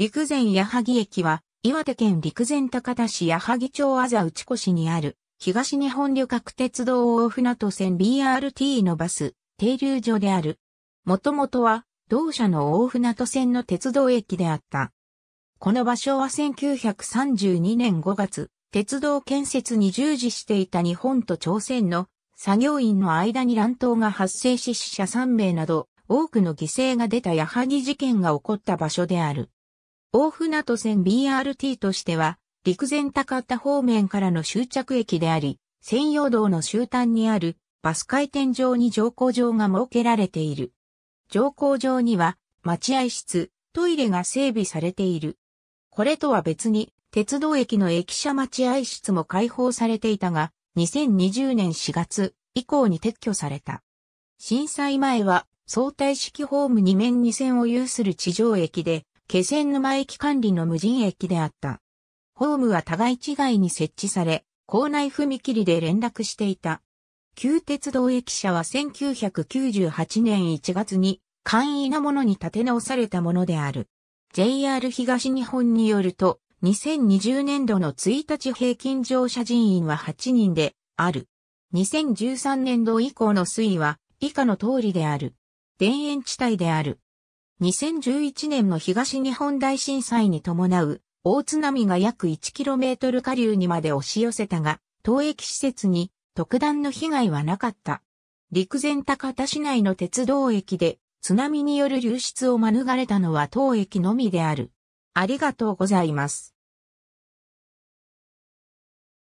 陸前矢作駅は、岩手県陸前高田市矢作町あざ内越にある、東日本旅客鉄道大船渡線 BRT のバス、停留所である。もともとは、同社の大船渡線の鉄道駅であった。この場所は1932年5月、鉄道建設に従事していた日本と朝鮮の作業員の間に乱闘が発生し死者3名など、多くの犠牲が出た矢作事件が起こった場所である。大船渡線 BRT としては、陸前高田方面からの終着駅であり、専用道の終端にあるバス回転場に乗降場が設けられている。乗降場には待合室、トイレが整備されている。これとは別に、鉄道駅の駅舎待合室も開放されていたが、2020年4月以降に撤去された。震災前は相対式ホーム2面2線を有する地上駅で、気仙沼駅管理の無人駅であった。ホームは互い違いに設置され、校内踏切で連絡していた。旧鉄道駅舎は1998年1月に簡易なものに建て直されたものである。JR 東日本によると、2020年度の1日平均乗車人員は8人である。2013年度以降の推移は以下の通りである。田園地帯である。2011年の東日本大震災に伴う大津波が約 1km 下流にまで押し寄せたが、当駅施設に特段の被害はなかった。陸前高田市内の鉄道駅で津波による流出を免れたのは当駅のみである。ありがとうございます。